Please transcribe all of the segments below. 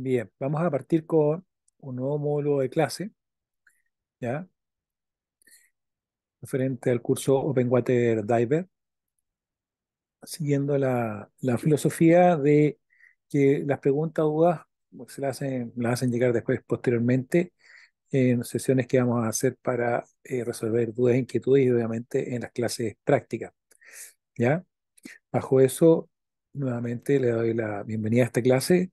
Bien, vamos a partir con un nuevo módulo de clase, ¿ya? Referente al curso Open Water Diver, siguiendo la, filosofía de que las preguntas o dudas pues, se las hacen, llegar después, posteriormente, en sesiones que vamos a hacer para eh, resolver dudas, e inquietudes y obviamente en las clases prácticas, ¿ya? Bajo eso, nuevamente le doy la bienvenida a esta clase.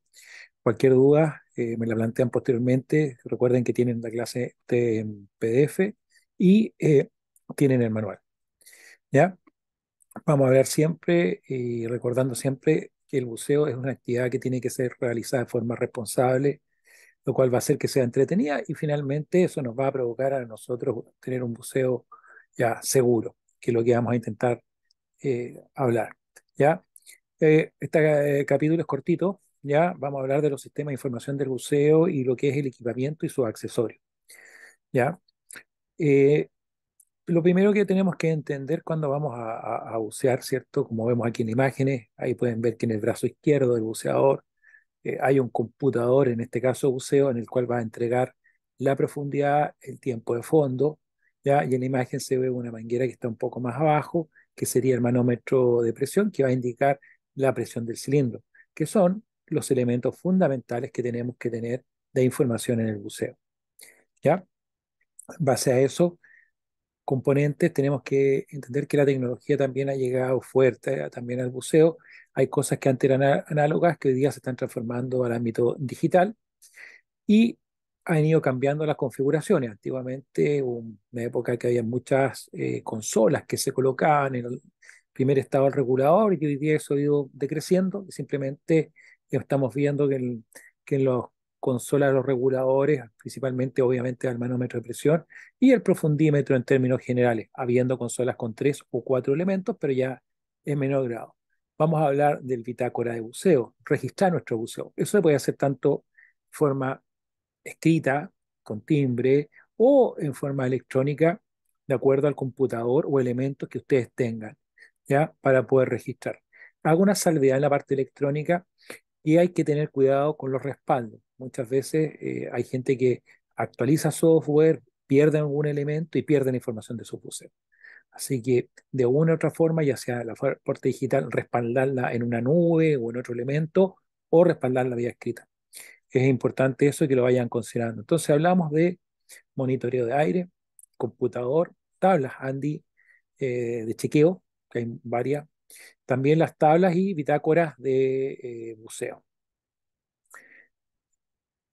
Cualquier duda eh, me la plantean posteriormente. Recuerden que tienen la clase en em, PDF y eh, tienen el manual. ¿Ya? Vamos a ver siempre y recordando siempre que el buceo es una actividad que tiene que ser realizada de forma responsable, lo cual va a hacer que sea entretenida y finalmente eso nos va a provocar a nosotros tener un buceo ya seguro, que es lo que vamos a intentar eh, hablar. ¿ya? este capítulo es cortito, ¿ya? Vamos a hablar de los sistemas de información del buceo y lo que es el equipamiento y sus accesorios, ¿ya? Eh, lo primero que tenemos que entender cuando vamos a, bucear, ¿cierto? Como vemos aquí en imágenes, ahí pueden ver que en el brazo izquierdo del buceador eh, hay un computador, en este caso buceo, en el cual va a entregar la profundidad, el tiempo de fondo, ¿ya? Y en la imagen se ve una manguera que está un poco más abajo, que sería el manómetro de presión, que va a indicar la presión del cilindro, que son los elementos fundamentales que tenemos que tener de información en el buceo. ¿Ya? base a eso, componentes, tenemos que entender que la tecnología también ha llegado fuerte eh, también al buceo. Hay cosas que antes eran análogas que hoy día se están transformando al ámbito digital y han ido cambiando las configuraciones. Antiguamente una época que había muchas eh, consolas que se colocaban en el primer estado del regulador y que hoy día eso ha ido decreciendo simplemente estamos viendo que, en las los de los reguladores, principalmente obviamente el manómetro de presión y el profundímetro en términos generales, habiendo consolas con tres o cuatro elementos, pero ya en menor grado. Vamos a hablar del bitácora de buceo, registrar nuestro buceo. Eso se puede hacer tanto en forma escrita, con timbre, o en forma electrónica, de acuerdo al computador o elementos que ustedes tengan, ¿ya? Para poder registrar. Hago una salvedad en la parte electrónica y hay que tener cuidado con los respaldos. Muchas veces eh, hay gente que actualiza software, pierde algún elemento y pierde la información de su buceo. Así que de una u otra forma, ya sea la parte digital, respaldarla en una nube o en otro elemento, o respaldarla vía escrita. Es importante eso que lo vayan considerando. Entonces hablamos de monitoreo de aire, computador, tablas Andy eh, de chequeo, que hay varias, también las tablas y bitácoras de eh, buceo.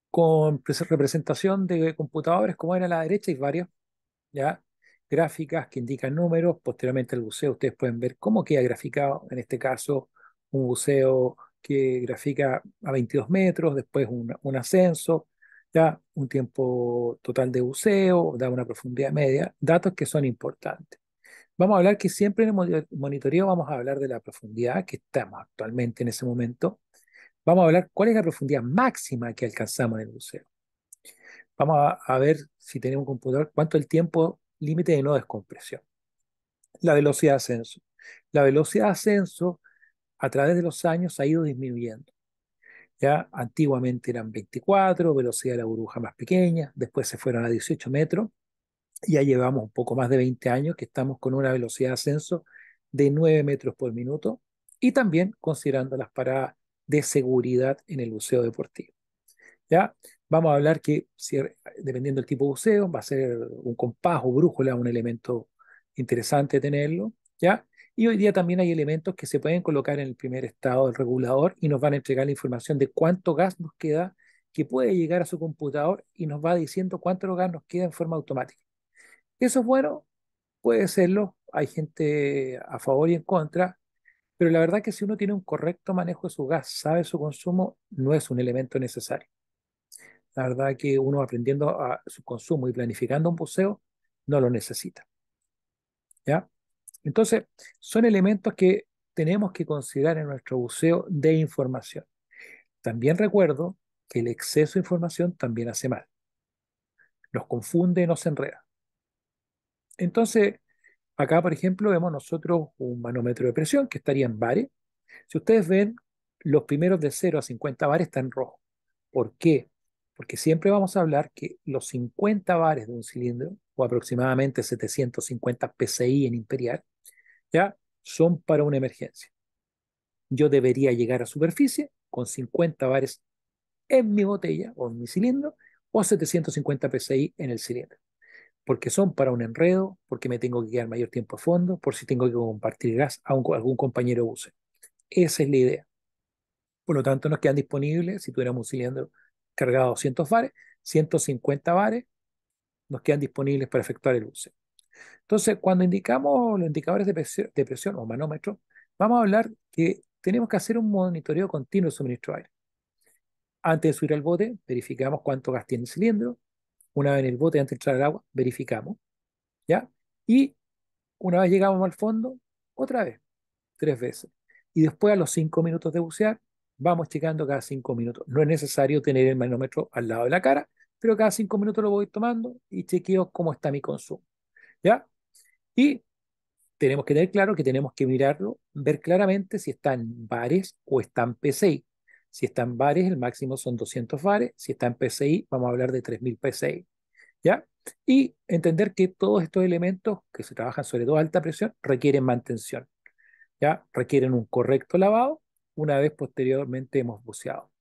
Con representación de computadores, como era a la derecha, hay varias ¿ya? gráficas que indican números, posteriormente el buceo, ustedes pueden ver cómo queda graficado, en este caso, un buceo que grafica a 22 metros, después un, un ascenso, ya un tiempo total de buceo, da una profundidad media, datos que son importantes. Vamos a hablar que siempre en el monitoreo vamos a hablar de la profundidad que estamos actualmente en ese momento. Vamos a hablar cuál es la profundidad máxima que alcanzamos en el buceo. Vamos a, ver si tenemos un computador, cuánto el tiempo límite de no descompresión. La velocidad de ascenso. La velocidad de ascenso a través de los años ha ido disminuyendo. Ya antiguamente eran 24, velocidad de la burbuja más pequeña, después se fueron a 18 metros ya llevamos un poco más de 20 años que estamos con una velocidad de ascenso de 9 metros por minuto y también considerando las paradas de seguridad en el buceo deportivo. ¿Ya? Vamos a hablar que, dependiendo del tipo de buceo, va a ser un compás o brújula, un elemento interesante tenerlo. ¿ya? Y hoy día también hay elementos que se pueden colocar en el primer estado del regulador y nos van a entregar la información de cuánto gas nos queda que puede llegar a su computador y nos va diciendo cuánto gas nos queda en forma automática. ¿Eso es bueno? Puede serlo, hay gente a favor y en contra, pero la verdad que si uno tiene un correcto manejo de su gas, sabe su consumo, no es un elemento necesario. La verdad que uno aprendiendo a su consumo y planificando un buceo, no lo necesita. ¿Ya? Entonces, son elementos que tenemos que considerar en nuestro buceo de información. También recuerdo que el exceso de información también hace mal. Nos confunde y nos enreda. Entonces, acá, por ejemplo, vemos nosotros un manómetro de presión que estaría en bares. Si ustedes ven, los primeros de 0 a 50 bares están en rojo. ¿Por qué? Porque siempre vamos a hablar que los 50 bares de un cilindro, o aproximadamente 750 PSI en imperial, ya son para una emergencia. Yo debería llegar a superficie con 50 bares en mi botella o en mi cilindro, o 750 PSI en el cilindro porque son para un enredo, porque me tengo que quedar mayor tiempo a fondo, por si tengo que compartir gas a, algún compañero use. Esa es la idea. Por lo tanto, nos quedan disponibles, si tuviéramos un cilindro cargado a 200 bares, 150 bares nos quedan disponibles para efectuar el uso Entonces, cuando indicamos los indicadores de presión, de presión o manómetro, vamos a hablar que tenemos que hacer un monitoreo continuo de suministro de aire. Antes de subir al bote, verificamos cuánto gas tiene el cilindro, una vez en el bote, antes de entrar al agua, verificamos. ¿Ya? Y una vez llegamos al fondo, otra vez, tres veces. Y después a los cinco minutos de bucear, vamos checando cada cinco minutos. No es necesario tener el manómetro al lado de la cara, pero cada cinco minutos lo voy tomando y chequeo cómo está mi consumo. ¿Ya? Y tenemos que tener claro que tenemos que mirarlo, ver claramente si están bares o están PCI. Si está en bares, el máximo son 200 bares. Si está en PCI, vamos a hablar de 3000 PCI. ¿Ya? Y entender que todos estos elementos que se trabajan sobre todo alta presión requieren mantención. ¿Ya? Requieren un correcto lavado una vez posteriormente hemos buceado.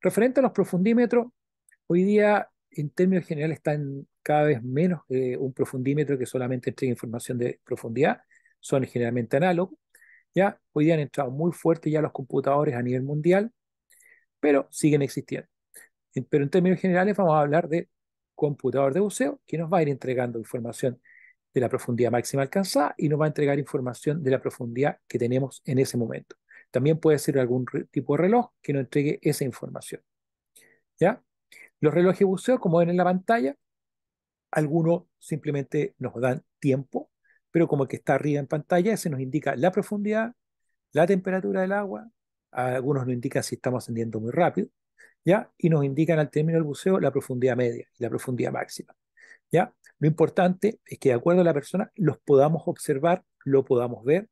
Referente a los profundímetros, hoy día en términos generales están cada vez menos eh, un profundímetro que solamente entrega información de profundidad, son generalmente análogos. Ya hoy día han entrado muy fuerte ya los computadores a nivel mundial pero siguen existiendo. Pero en términos generales vamos a hablar de computador de buceo que nos va a ir entregando información de la profundidad máxima alcanzada y nos va a entregar información de la profundidad que tenemos en ese momento. También puede ser algún tipo de reloj que nos entregue esa información. ¿Ya? Los relojes de buceo, como ven en la pantalla, algunos simplemente nos dan tiempo, pero como el que está arriba en pantalla, ese nos indica la profundidad, la temperatura del agua, algunos nos indican si estamos ascendiendo muy rápido, ¿ya? Y nos indican al término del buceo la profundidad media y la profundidad máxima, ¿ya? Lo importante es que de acuerdo a la persona los podamos observar, lo podamos ver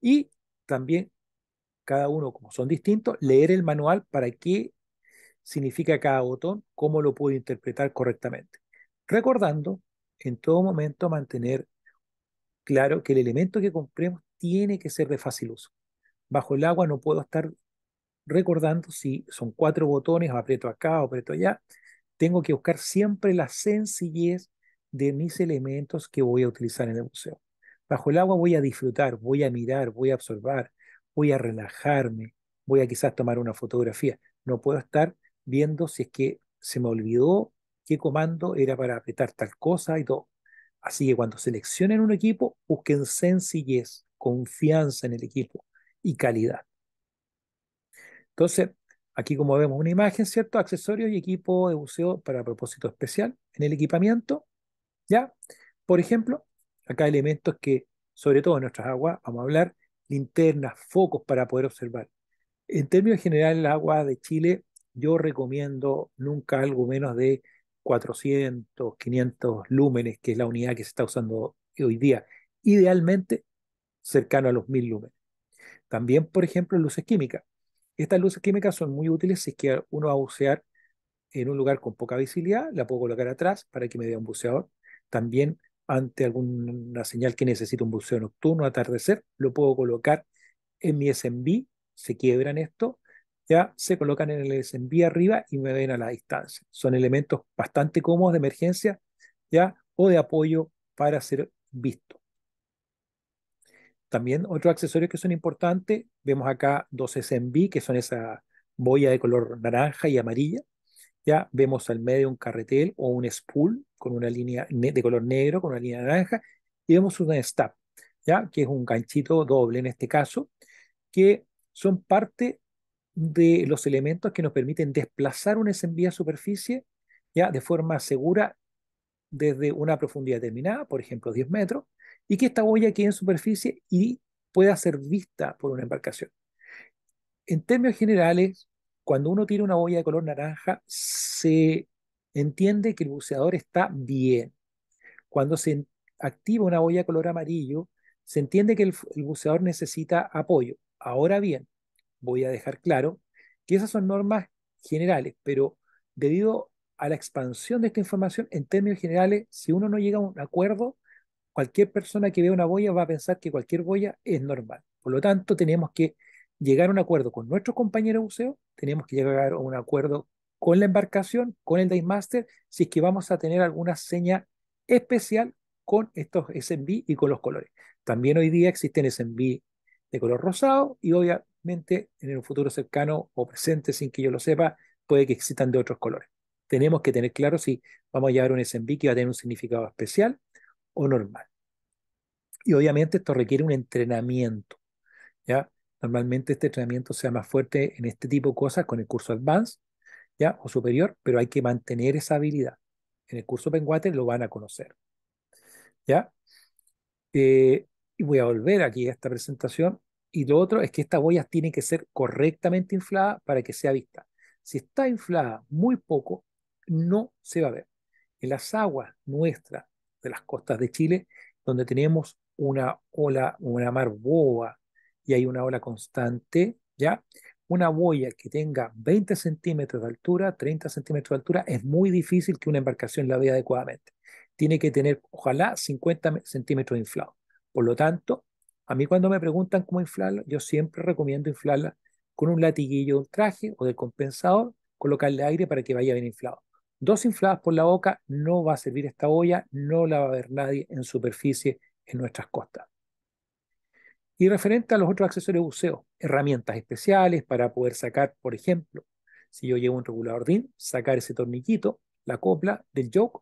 y también cada uno, como son distintos, leer el manual para qué significa cada botón, cómo lo puedo interpretar correctamente. Recordando en todo momento mantener claro que el elemento que compremos tiene que ser de fácil uso bajo el agua no puedo estar recordando si son cuatro botones, aprieto acá o aprieto allá. Tengo que buscar siempre la sencillez de mis elementos que voy a utilizar en el museo. Bajo el agua voy a disfrutar, voy a mirar, voy a observar, voy a relajarme, voy a quizás tomar una fotografía. No puedo estar viendo si es que se me olvidó qué comando era para apretar tal cosa y todo. Así que cuando seleccionen un equipo, busquen sencillez, confianza en el equipo y calidad. Entonces, aquí como vemos una imagen, ¿cierto? Accesorios y equipo de buceo para propósito especial en el equipamiento, ¿ya? Por ejemplo, acá elementos que, sobre todo en nuestras aguas, vamos a hablar, linternas, focos para poder observar. En términos generales, el agua de Chile, yo recomiendo nunca algo menos de 400, 500 lúmenes, que es la unidad que se está usando hoy día. Idealmente, cercano a los 1000 lúmenes. También, por ejemplo, luces químicas. Estas luces químicas son muy útiles si uno va a bucear en un lugar con poca visibilidad, la puedo colocar atrás para que me vea un buceador. También ante alguna señal que necesite un buceo nocturno, atardecer, lo puedo colocar en mi SMB, se quiebran esto, ya se colocan en el SMB arriba y me ven a la distancia. Son elementos bastante cómodos de emergencia, ya, o de apoyo para ser visto. También otros accesorios que son importantes, vemos acá dos SMB, que son esa boya de color naranja y amarilla. Ya vemos al medio un carretel o un spool con una línea de color negro, con una línea naranja, y vemos un stab, ya que es un ganchito doble en este caso, que son parte de los elementos que nos permiten desplazar un SMB a superficie ya de forma segura desde una profundidad determinada, por ejemplo 10 metros, y que esta boya quede en superficie y pueda ser vista por una embarcación. En términos generales, cuando uno tiene una boya de color naranja, se entiende que el buceador está bien. Cuando se activa una boya de color amarillo, se entiende que el, buceador necesita apoyo. Ahora bien, voy a dejar claro que esas son normas generales, pero debido a a la expansión de esta información, en términos generales, si uno no llega a un acuerdo, cualquier persona que vea una boya va a pensar que cualquier boya es normal. Por lo tanto, tenemos que llegar a un acuerdo con nuestro compañero buceo, tenemos que llegar a un acuerdo con la embarcación, con el Daymaster, si es que vamos a tener alguna seña especial con estos SMB y con los colores. También hoy día existen SMB de color rosado y obviamente en el futuro cercano o presente, sin que yo lo sepa, puede que existan de otros colores tenemos que tener claro si vamos a llevar un SMB que va a tener un significado especial o normal. Y obviamente esto requiere un entrenamiento. ¿ya? Normalmente este entrenamiento sea más fuerte en este tipo de cosas con el curso Advance ¿ya? o superior, pero hay que mantener esa habilidad. En el curso Penguate lo van a conocer. ¿ya? Eh, y voy a volver aquí a esta presentación. Y lo otro es que estas boyas tienen que ser correctamente infladas para que sea vista. Si está inflada muy poco, no se va a ver. En las aguas nuestras de las costas de Chile, donde tenemos una ola, una mar boba y hay una ola constante, ¿ya? Una boya que tenga 20 centímetros de altura, 30 centímetros de altura, es muy difícil que una embarcación la vea adecuadamente. Tiene que tener, ojalá, 50 centímetros de inflado. Por lo tanto, a mí cuando me preguntan cómo inflarla, yo siempre recomiendo inflarla con un latiguillo de un traje o del compensador, colocarle aire para que vaya bien inflado dos infladas por la boca, no va a servir esta olla, no la va a ver nadie en superficie en nuestras costas. Y referente a los otros accesorios de buceo, herramientas especiales para poder sacar, por ejemplo, si yo llevo un regulador DIN, sacar ese tornillito, la copla del yoke,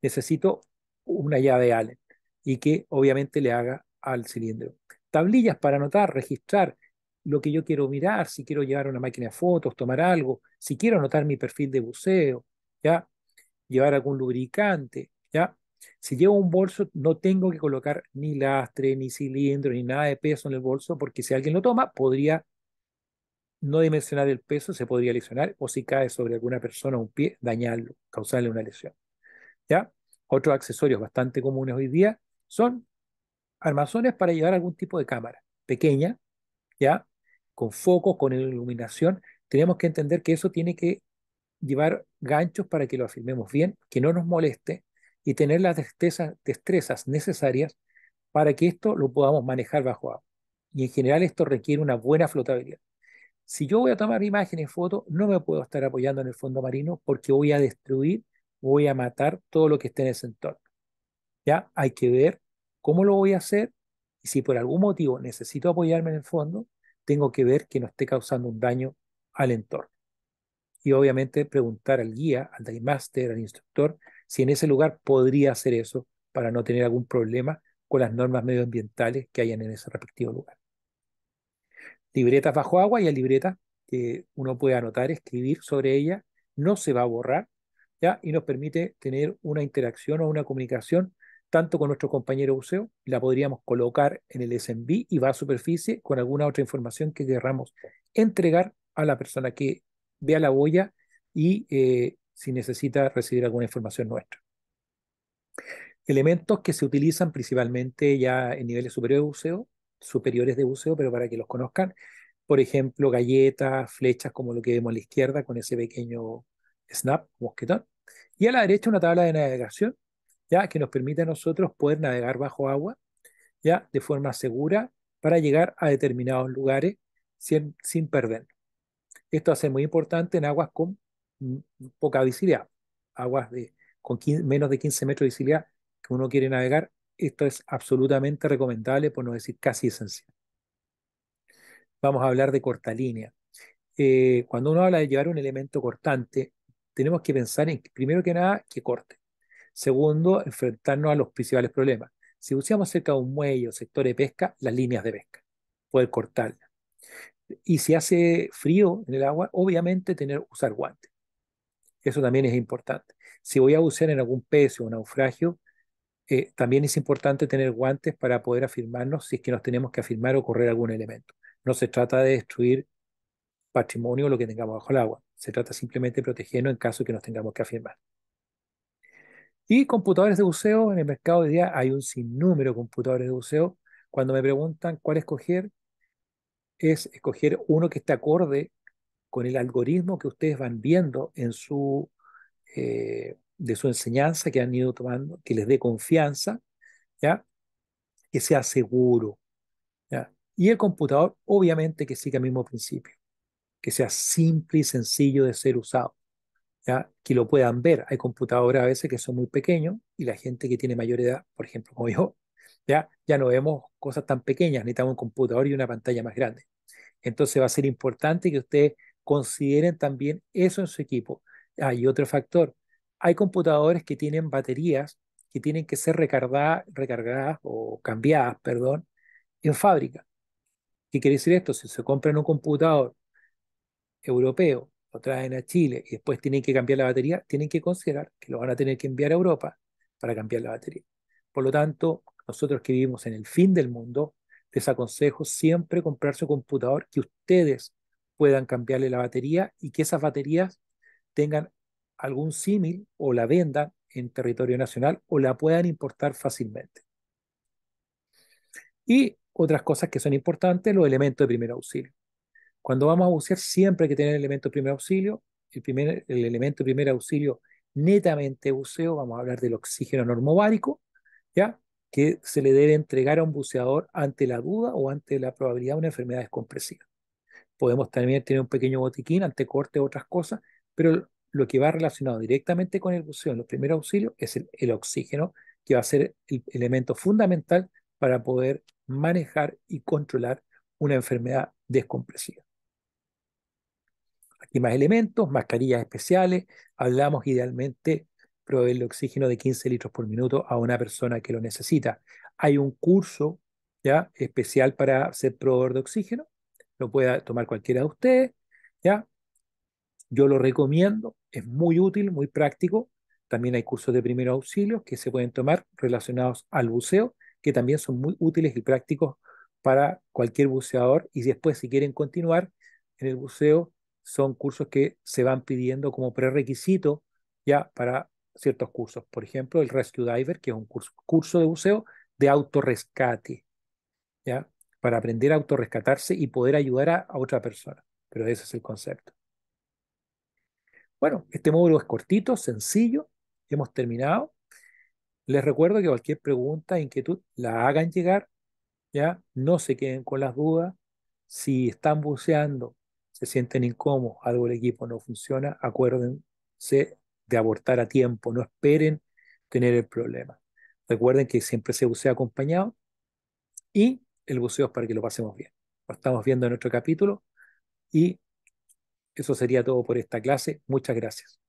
necesito una llave Allen y que obviamente le haga al cilindro. Tablillas para anotar, registrar lo que yo quiero mirar, si quiero llevar una máquina de fotos, tomar algo, si quiero anotar mi perfil de buceo, ¿ya? Llevar algún lubricante, ¿ya? Si llevo un bolso, no tengo que colocar ni lastre, ni cilindro, ni nada de peso en el bolso, porque si alguien lo toma, podría no dimensionar el peso, se podría lesionar, o si cae sobre alguna persona un pie, dañarlo, causarle una lesión. ¿Ya? Otros accesorios bastante comunes hoy día son armazones para llevar algún tipo de cámara pequeña, ¿ya? Con foco, con iluminación. Tenemos que entender que eso tiene que llevar ganchos para que lo afirmemos bien, que no nos moleste y tener las destrezas, necesarias para que esto lo podamos manejar bajo agua. Y en general esto requiere una buena flotabilidad. Si yo voy a tomar imágenes, fotos, no me puedo estar apoyando en el fondo marino porque voy a destruir, voy a matar todo lo que esté en ese entorno. Ya hay que ver cómo lo voy a hacer y si por algún motivo necesito apoyarme en el fondo, tengo que ver que no esté causando un daño al entorno y obviamente preguntar al guía, al daymaster, al instructor, si en ese lugar podría hacer eso para no tener algún problema con las normas medioambientales que hayan en ese respectivo lugar. Libretas bajo agua y la libreta que uno puede anotar, escribir sobre ella, no se va a borrar, ¿ya? y nos permite tener una interacción o una comunicación tanto con nuestro compañero buceo, la podríamos colocar en el SMB y va a superficie con alguna otra información que querramos entregar a la persona que vea la boya y eh, si necesita recibir alguna información nuestra. Elementos que se utilizan principalmente ya en niveles superiores de buceo, superiores de buceo, pero para que los conozcan, por ejemplo, galletas, flechas como lo que vemos a la izquierda con ese pequeño snap, mosquetón, y a la derecha una tabla de navegación, ya que nos permite a nosotros poder navegar bajo agua, ya de forma segura para llegar a determinados lugares sin, sin esto hace muy importante en aguas con poca visibilidad, aguas de, con menos de 15 metros de visibilidad que uno quiere navegar. Esto es absolutamente recomendable, por no decir casi esencial. Vamos a hablar de corta línea. Eh, cuando uno habla de llevar un elemento cortante, tenemos que pensar en, primero que nada, que corte. Segundo, enfrentarnos a los principales problemas. Si buceamos cerca de un muelle o sector de pesca, las líneas de pesca, poder cortarlas. Y si hace frío en el agua, obviamente tener, usar guantes. Eso también es importante. Si voy a bucear en algún pez o naufragio, eh, también es importante tener guantes para poder afirmarnos si es que nos tenemos que afirmar o correr algún elemento. No se trata de destruir patrimonio o lo que tengamos bajo el agua. Se trata simplemente de protegernos en caso de que nos tengamos que afirmar. Y computadores de buceo, en el mercado de día hay un sinnúmero de computadores de buceo. Cuando me preguntan cuál escoger, es escoger uno que esté acorde con el algoritmo que ustedes van viendo en su, eh, de su enseñanza que han ido tomando, que les dé confianza, ¿ya? que sea seguro. ¿ya? Y el computador, obviamente, que siga el mismo principio, que sea simple y sencillo de ser usado. ¿Ya? que lo puedan ver. Hay computadoras a veces que son muy pequeños y la gente que tiene mayor edad, por ejemplo, como yo, ¿ya? ya no vemos cosas tan pequeñas, necesitamos un computador y una pantalla más grande. Entonces va a ser importante que ustedes consideren también eso en su equipo. Hay ah, otro factor, hay computadores que tienen baterías que tienen que ser recargadas, recargadas o cambiadas, perdón, en fábrica. ¿Qué quiere decir esto? Si se compran un computador europeo, lo traen a Chile y después tienen que cambiar la batería, tienen que considerar que lo van a tener que enviar a Europa para cambiar la batería. Por lo tanto, nosotros que vivimos en el fin del mundo, les aconsejo siempre comprar su computador que ustedes puedan cambiarle la batería y que esas baterías tengan algún símil o la vendan en territorio nacional o la puedan importar fácilmente. Y otras cosas que son importantes, los elementos de primer auxilio. Cuando vamos a bucear, siempre hay que tener elementos de primer auxilio. El, primer, el elemento de primer auxilio netamente buceo, vamos a hablar del oxígeno normobárico, ¿ya? que se le debe entregar a un buceador ante la duda o ante la probabilidad de una enfermedad descompresiva. Podemos también tener un pequeño botiquín ante corte u otras cosas, pero lo que va relacionado directamente con el buceo en los primeros auxilios es el, el oxígeno, que va a ser el elemento fundamental para poder manejar y controlar una enfermedad descompresiva. Aquí más elementos, mascarillas especiales, hablamos idealmente proveerle oxígeno de 15 litros por minuto a una persona que lo necesita. Hay un curso ¿ya? especial para ser proveedor de oxígeno, lo puede tomar cualquiera de ustedes, ¿ya? Yo lo recomiendo, es muy útil, muy práctico. También hay cursos de primeros auxilios que se pueden tomar relacionados al buceo, que también son muy útiles y prácticos para cualquier buceador. Y después, si quieren continuar en el buceo, son cursos que se van pidiendo como prerequisito ya para ciertos cursos. Por ejemplo, el Rescue Diver, que es un curso, de buceo de autorrescate, ¿ya? Para aprender a autorrescatarse y poder ayudar a, otra persona. Pero ese es el concepto. Bueno, este módulo es cortito, sencillo, hemos terminado. Les recuerdo que cualquier pregunta, inquietud, la hagan llegar, ¿ya? No se queden con las dudas. Si están buceando, se sienten incómodos, algo del equipo no funciona, acuérdense de abortar a tiempo, no esperen tener el problema. Recuerden que siempre se bucea acompañado y el buceo es para que lo pasemos bien. Lo estamos viendo en nuestro capítulo y eso sería todo por esta clase. Muchas gracias.